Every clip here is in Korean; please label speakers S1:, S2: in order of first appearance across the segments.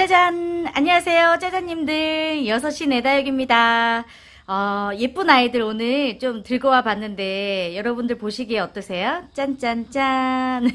S1: 짜잔! 안녕하세요. 짜잔님들. 6시 내다육입니다 어, 예쁜 아이들 오늘 좀 들고 와 봤는데, 여러분들 보시기에 어떠세요? 짠짠짠.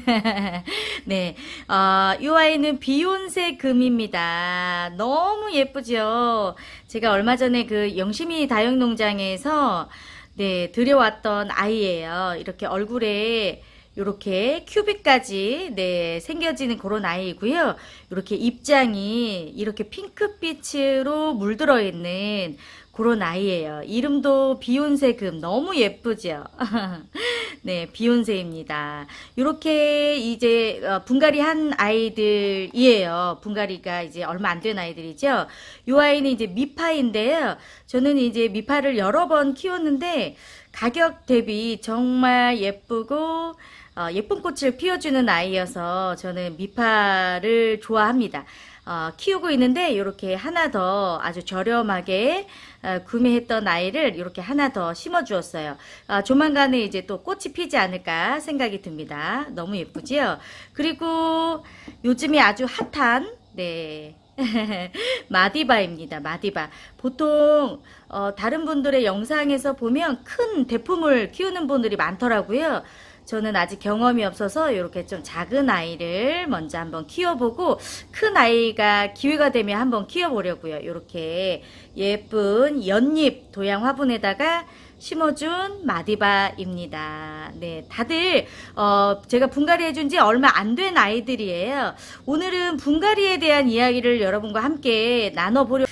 S1: 네. 어, 이 아이는 비욘세 금입니다. 너무 예쁘죠? 제가 얼마 전에 그 영심이 다육농장에서, 네, 들여왔던 아이예요. 이렇게 얼굴에 이렇게 큐빅까지 네, 생겨지는 그런 아이이고요. 이렇게 입장이 이렇게 핑크빛으로 물들어 있는 그런 아이예요. 이름도 비욘세금 너무 예쁘죠. 네, 비욘세입니다. 이렇게 이제 어, 분갈이 한 아이들이에요. 분갈이가 이제 얼마 안 된 아이들이죠. 이 아이는 이제 미파인데요. 저는 이제 미파를 여러 번 키웠는데 가격 대비 정말 예쁘고 어, 예쁜 꽃을 피워주는 아이여서 저는 미파를 좋아합니다. 어, 키우고 있는데 이렇게 하나 더 아주 저렴하게 어, 구매했던 아이를 이렇게 하나 더 심어주었어요. 어, 조만간에 이제 또 꽃이 피지 않을까 생각이 듭니다. 너무 예쁘지요? 그리고 요즘에 아주 핫한 네 마디바입니다. 마디바. 보통 어, 다른 분들의 영상에서 보면 큰 대품을 키우는 분들이 많더라고요. 저는 아직 경험이 없어서 이렇게 좀 작은 아이를 먼저 한번 키워보고 큰 아이가 기회가 되면 한번 키워보려고요. 이렇게 예쁜 연잎 도양 화분에다가 심어준 마디바입니다. 네, 다들 어, 제가 분갈이 해준 지 얼마 안 된 아이들이에요. 오늘은 분갈이에 대한 이야기를 여러분과 함께 나눠보려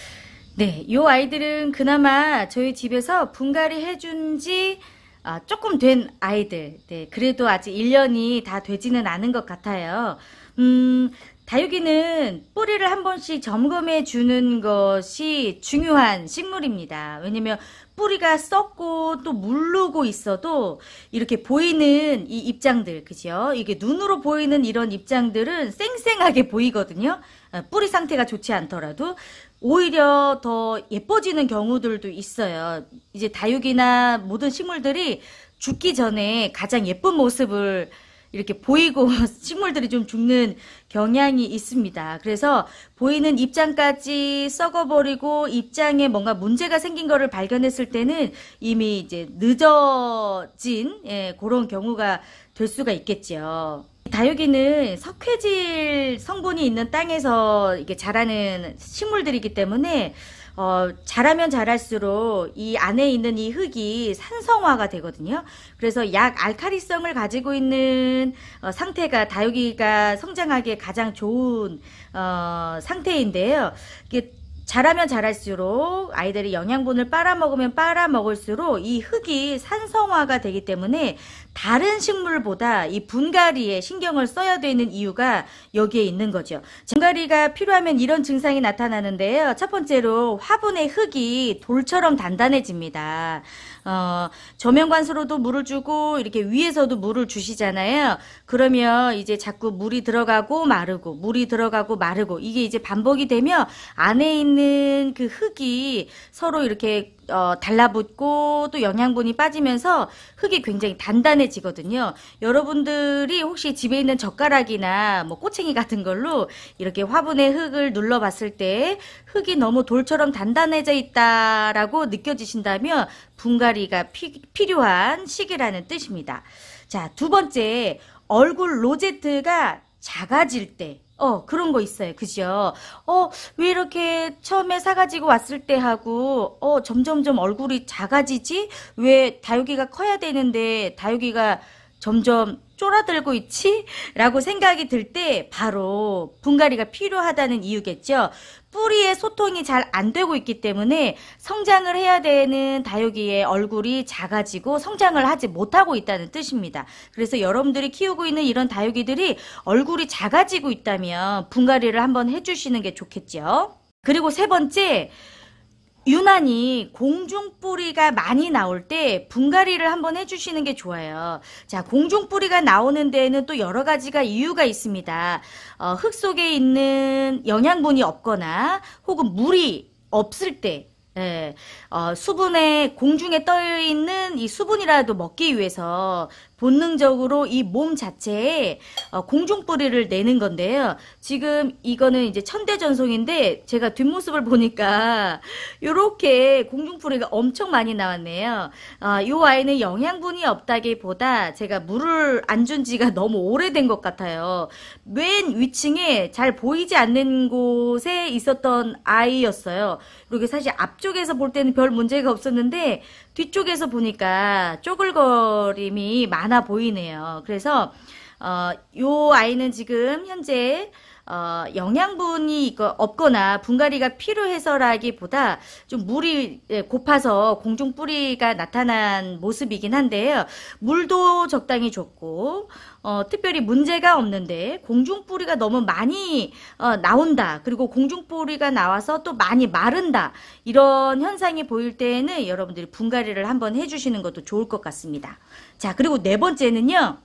S1: 네, 요 아이들은 그나마 저희 집에서 분갈이 해준 지 아, 조금 된 아이들. 네, 그래도 아직 1년이 다 되지는 않은 것 같아요. 음, 다육이는 뿌리를 한 번씩 점검해 주는 것이 중요한 식물입니다. 왜냐면 뿌리가 썩고 또 물르고 있어도 이렇게 보이는 이 입장들 그죠? 이게 눈으로 보이는 이런 입장들은 쌩쌩하게 보이거든요. 어, 뿌리 상태가 좋지 않더라도 오히려 더 예뻐지는 경우들도 있어요. 이제 다육이나 모든 식물들이 죽기 전에 가장 예쁜 모습을 이렇게 보이고 식물들이 좀 죽는 경향이 있습니다. 그래서 보이는 입장까지 썩어버리고 입장에 뭔가 문제가 생긴 거를 발견했을 때는 이미 이제 늦어진 예, 그런 경우가 될 수가 있겠지요. 다육이는 석회질 성분이 있는 땅에서 이게 자라는 식물들이기 때문에 어, 자라면 자랄수록 이 안에 있는 이 흙이 산성화가 되거든요. 그래서 약 알카리성을 가지고 있는 어, 상태가 다육이가 성장하기에 가장 좋은 어, 상태인데요. 이게 잘하면 잘할수록 아이들이 영양분을 빨아먹으면 빨아먹을수록 이 흙이 산성화가 되기 때문에 다른 식물보다 이 분갈이에 신경을 써야 되는 이유가 여기에 있는 거죠. 분갈이가 필요하면 이런 증상이 나타나는데요. 첫 번째로 화분의 흙이 돌처럼 단단해집니다. 어, 저면관수로도 물을 주고 이렇게 위에서도 물을 주시잖아요. 그러면 이제 자꾸 물이 들어가고 마르고 물이 들어가고 마르고 이게 이제 반복이 되면 안에 있는 있는 그 흙이 서로 이렇게 어, 달라붙고 또 영양분이 빠지면서 흙이 굉장히 단단해지거든요. 여러분들이 혹시 집에 있는 젓가락이나 뭐 꼬챙이 같은 걸로 이렇게 화분의 흙을 눌러봤을 때 흙이 너무 돌처럼 단단해져 있다라고 느껴지신다면 분갈이가 피, 필요한 시기라는 뜻입니다. 자, 두 번째 얼굴 로제트가 작아질 때 어, 그런 거 있어요. 그죠? 어, 왜 이렇게 처음에 사가지고 왔을 때 하고, 어, 점점점 얼굴이 작아지지? 왜 다육이가 커야 되는데, 다육이가 점점 쫄아들고 있지? 라고 생각이 들 때 바로 분갈이가 필요하다는 이유겠죠. 뿌리의 소통이 잘 안 되고 있기 때문에 성장을 해야 되는 다육이의 얼굴이 작아지고 성장을 하지 못하고 있다는 뜻입니다. 그래서 여러분들이 키우고 있는 이런 다육이들이 얼굴이 작아지고 있다면 분갈이를 한번 해주시는 게 좋겠죠. 그리고 세 번째, 유난히 공중뿌리가 많이 나올 때 분갈이를 한번 해주시는 게 좋아요. 자, 공중뿌리가 나오는 데에는 또 여러 가지가 이유가 있습니다. 어, 흙 속에 있는 영양분이 없거나 혹은 물이 없을 때 예, 어, 수분에 공중에 떠 있는 이 수분이라도 먹기 위해서 본능적으로 이 몸 자체에 어, 공중뿌리를 내는 건데요. 지금 이거는 이제 천대전송인데 제가 뒷모습을 보니까 이렇게 공중뿌리가 엄청 많이 나왔네요. 아, 어, 이 아이는 영양분이 없다기보다 제가 물을 안 준 지가 너무 오래된 것 같아요. 맨 위층에 잘 보이지 않는 곳에 있었던 아이였어요. 그리고 사실 앞쪽에서 볼 때는 별 문제가 없었는데 뒤쪽에서 보니까 쪼글거림이 많아 많아 보이네요. 그래서 어, 요 아이는 지금 현재 어, 영양분이 없거나 분갈이가 필요해서라기보다 좀 물이 예, 고파서 공중 뿌리가 나타난 모습이긴 한데요. 물도 적당히 줬고 어, 특별히 문제가 없는데 공중 뿌리가 너무 많이 어, 나온다. 그리고 공중 뿌리가 나와서 또 많이 마른다. 이런 현상이 보일 때에는 여러분들이 분갈이를 한번 해주시는 것도 좋을 것 같습니다. 자 그리고 네 번째는요.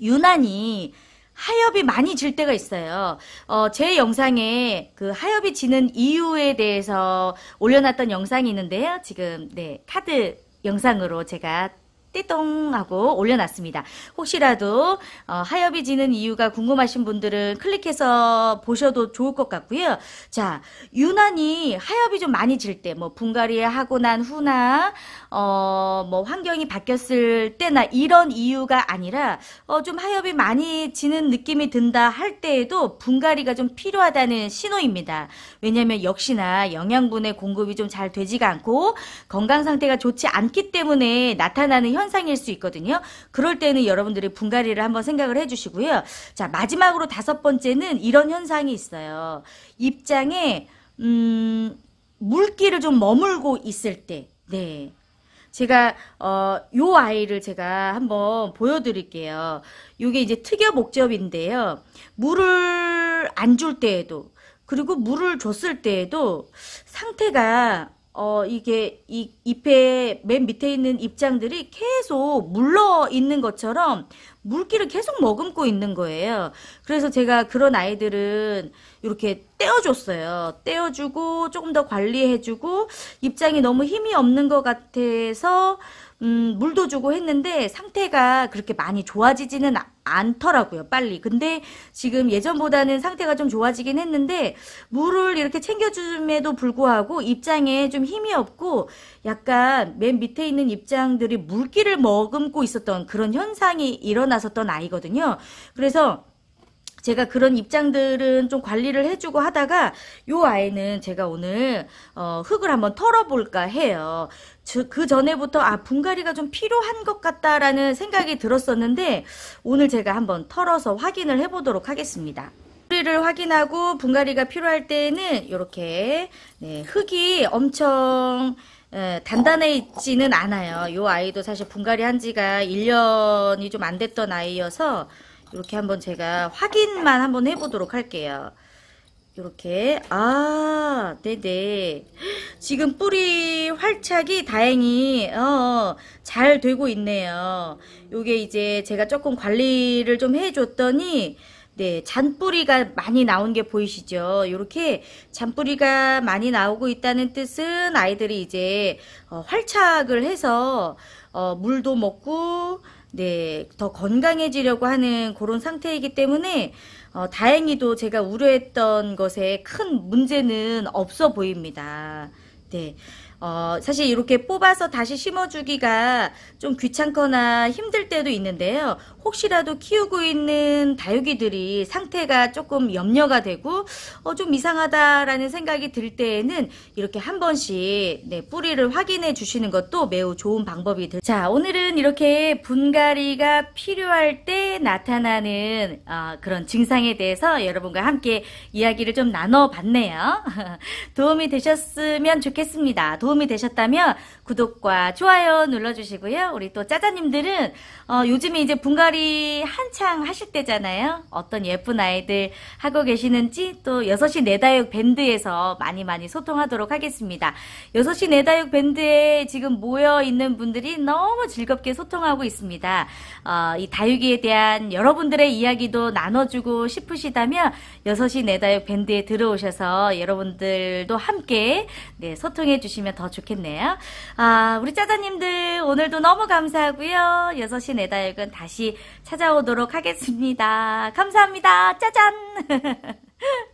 S1: 유난히 하엽이 많이 질 때가 있어요. 어, 제 영상에 그 하엽이 지는 이유에 대해서 올려놨던 영상이 있는데요. 지금 네 카드 영상으로 제가 띠똥 하고 올려놨습니다. 혹시라도 어, 하엽이 지는 이유가 궁금하신 분들은 클릭해서 보셔도 좋을 것 같고요. 자, 유난히 하엽이 좀 많이 질 때, 뭐 분갈이에 하고 난 후나 어, 뭐 환경이 바뀌었을 때나 이런 이유가 아니라 어, 좀 하엽이 많이 지는 느낌이 든다 할 때에도 분갈이가 좀 필요하다는 신호입니다. 왜냐하면 역시나 영양분의 공급이 좀 잘 되지가 않고 건강 상태가 좋지 않기 때문에 나타나는 현 현상일 수 있거든요. 그럴 때는 여러분들이 분갈이를 한번 생각을 해주시고요. 자 마지막으로 다섯 번째는 이런 현상이 있어요. 입장에 음, 물기를 좀 머물고 있을 때, 네. 제가 어요 아이를 제가 한번 보여드릴게요. 요게 이제 특여 목접인데요. 물을 안 줄 때에도 그리고 물을 줬을 때에도 상태가 어, 이게 이 잎의 맨 밑에 있는 잎장들이 계속 물러 있는 것처럼 물기를 계속 머금고 있는 거예요. 그래서 제가 그런 아이들은 이렇게 떼어줬어요. 떼어주고 조금 더 관리해주고 입장이 너무 힘이 없는 것 같아서 음, 물도 주고 했는데 상태가 그렇게 많이 좋아지지는 않더라고요, 빨리. 근데 지금 예전보다는 상태가 좀 좋아지긴 했는데 물을 이렇게 챙겨줌에도 불구하고 입장에 좀 힘이 없고 약간 맨 밑에 있는 입장들이 물기를 머금고 있었던 그런 현상이 일어났었던 아이거든요. 그래서 제가 그런 입장들은 좀 관리를 해주고 하다가 요 아이는 제가 오늘 어, 흙을 한번 털어볼까 해요. 그 전에부터 아 분갈이가 좀 필요한 것 같다라는 생각이 들었었는데 오늘 제가 한번 털어서 확인을 해보도록 하겠습니다. 뿌리를 확인하고 분갈이가 필요할 때는 에 이렇게 네, 흙이 엄청 에, 단단해있지는 않아요. 요 아이도 사실 분갈이 한 지가 1년이 좀 안 됐던 아이여서 이렇게 한번 제가 확인만 한번 해보도록 할게요. 이렇게 아 네네 지금 뿌리 활착이 다행히 어, 어, 잘 되고 있네요 요게 이제 제가 조금 관리를 좀 해줬더니 네 잔뿌리가 많이 나온 게 보이시죠 이렇게 잔뿌리가 많이 나오고 있다는 뜻은 아이들이 이제 어, 활착을 해서 어, 물도 먹고 네, 더 건강해지려고 하는 그런 상태이기 때문에 어, 다행히도 제가 우려했던 것에 큰 문제는 없어 보입니다. 네. 어, 사실 이렇게 뽑아서 다시 심어주기가 좀 귀찮거나 힘들 때도 있는데요. 혹시라도 키우고 있는 다육이들이 상태가 조금 염려가 되고 어, 좀 이상하다라는 생각이 들 때에는 이렇게 한 번씩 네, 뿌리를 확인해 주시는 것도 매우 좋은 방법이 들. 자 오늘은 이렇게 분갈이가 필요할 때 나타나는 어, 그런 증상에 대해서 여러분과 함께 이야기를 좀 나눠봤네요. 도움이 되셨으면 좋겠습니다. 도움이 되셨다면 구독과 좋아요 눌러주시고요. 우리 또 짜자님들은 어, 요즘에 이제 분갈이 털이 한창 하실 때잖아요. 어떤 예쁜 아이들 하고 계시는지 또 6시 내다육 밴드에서 많이 많이 소통하도록 하겠습니다. 6시 내다육 밴드에 지금 모여 있는 분들이 너무 즐겁게 소통하고 있습니다. 어, 이 다육이에 대한 여러분들의 이야기도 나눠주고 싶으시다면 6시 내다육 밴드에 들어오셔서 여러분들도 함께 네, 소통해 주시면 더 좋겠네요. 아, 우리 짜자님들 오늘도 너무 감사하고요. 6시 내다육은 다시 찾아오도록 하겠습니다. 감사합니다. 짜잔!